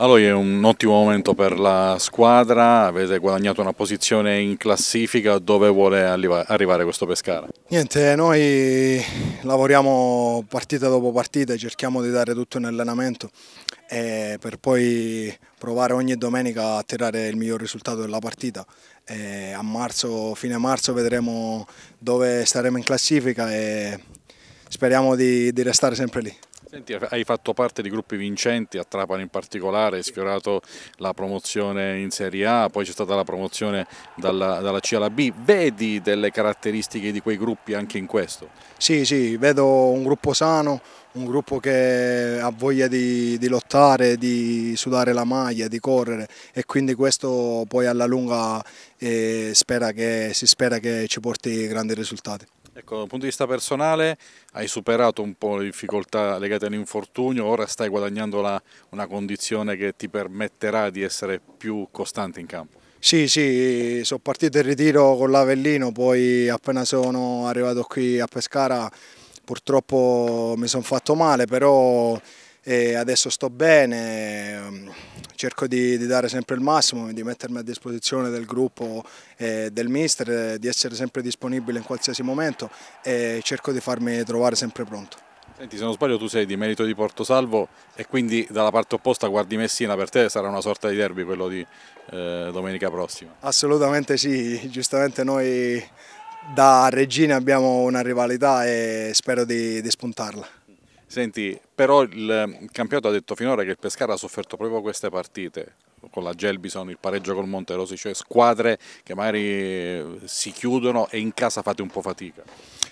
Allora è un ottimo momento per la squadra, avete guadagnato una posizione in classifica, dove vuole arrivare questo Pescara? Niente, noi lavoriamo partita dopo partita, cerchiamo di dare tutto in nell'allenamento eh, per poi provare ogni domenica a tirare il miglior risultato della partita. E eh, a marzo, fine marzo vedremo dove staremo in classifica e speriamo di, di restare sempre lì. Senti, hai fatto parte di gruppi vincenti, a Trapani in particolare, hai sfiorato la promozione in Serie A, poi c'è stata la promozione dalla, dalla, C alla B, vedi delle caratteristiche di quei gruppi anche in questo? Sì, sì, vedo un gruppo sano, un gruppo che ha voglia di, di lottare, di sudare la maglia, di correre e quindi questo poi alla lunga eh, spera che, si spera che ci porti grandi risultati. Ecco, dal punto di vista personale hai superato un po' le difficoltà legate all'infortunio, ora stai guadagnando la, una condizione che ti permetterà di essere più costante in campo. Sì, sì, sono partito in ritiro con l'Avellino, poi appena sono arrivato qui a Pescara purtroppo mi sono fatto male, però e adesso sto bene, mm, cerco di, di, dare sempre il massimo, di mettermi a disposizione del gruppo e del mister, di essere sempre disponibile in qualsiasi momento e cerco di farmi trovare sempre pronto. Senti, se non sbaglio tu sei di merito di Porto Salvo e quindi dalla parte opposta guardi Messina, per te sarà una sorta di derby quello di eh, domenica prossima? Assolutamente sì, giustamente noi da Regina abbiamo una rivalità e spero di, di spuntarla. Senti, però il ehm, campionato ha detto finora che il Pescara ha sofferto proprio queste partite, con la Gelbison, il pareggio col Monterosi, cioè squadre che magari eh, si chiudono e in casa fate un po' fatica.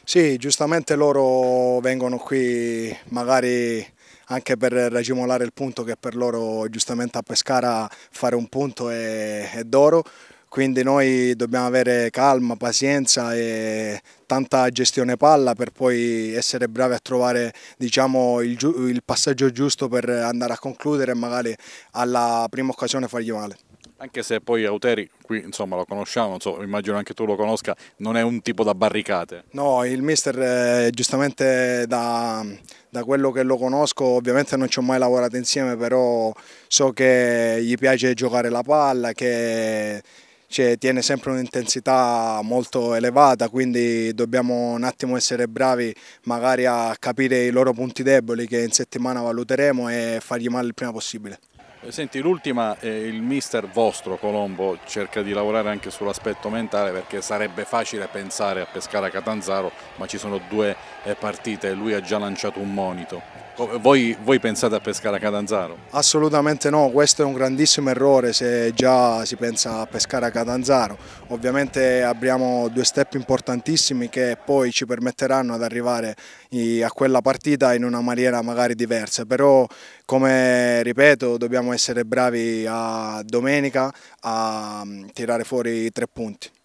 Sì, giustamente loro vengono qui magari anche per ragimolare il punto che per loro giustamente a Pescara fare un punto è, è d'oro quindi noi dobbiamo avere calma, pazienza e tanta gestione palla per poi essere bravi a trovare diciamo, il, il passaggio giusto per andare a concludere e magari alla prima occasione fargli male. Anche se poi Auteri, qui insomma lo conosciamo, insomma, immagino anche tu lo conosca, non è un tipo da barricate. No, il mister eh, giustamente da, da, quello che lo conosco, ovviamente non ci ho mai lavorato insieme, però so che gli piace giocare la palla, che cioè, tiene sempre un'intensità molto elevata, quindi dobbiamo un attimo essere bravi magari a capire i loro punti deboli che in settimana valuteremo e fargli male il prima possibile. Senti, l'ultima, eh, il mister vostro Colombo cerca di lavorare anche sull'aspetto mentale perché sarebbe facile pensare a pescare a Catanzaro, ma ci sono due eh, partite e lui ha già lanciato un monito. Voi, voi, pensate a pescare a Catanzaro? Assolutamente no, questo è un grandissimo errore se già si pensa a pescare a Catanzaro. Ovviamente abbiamo due step importantissimi che poi ci permetteranno ad arrivare a quella partita in una maniera magari diversa, però come ripeto dobbiamo essere bravi a domenica a mm, tirare fuori tre punti.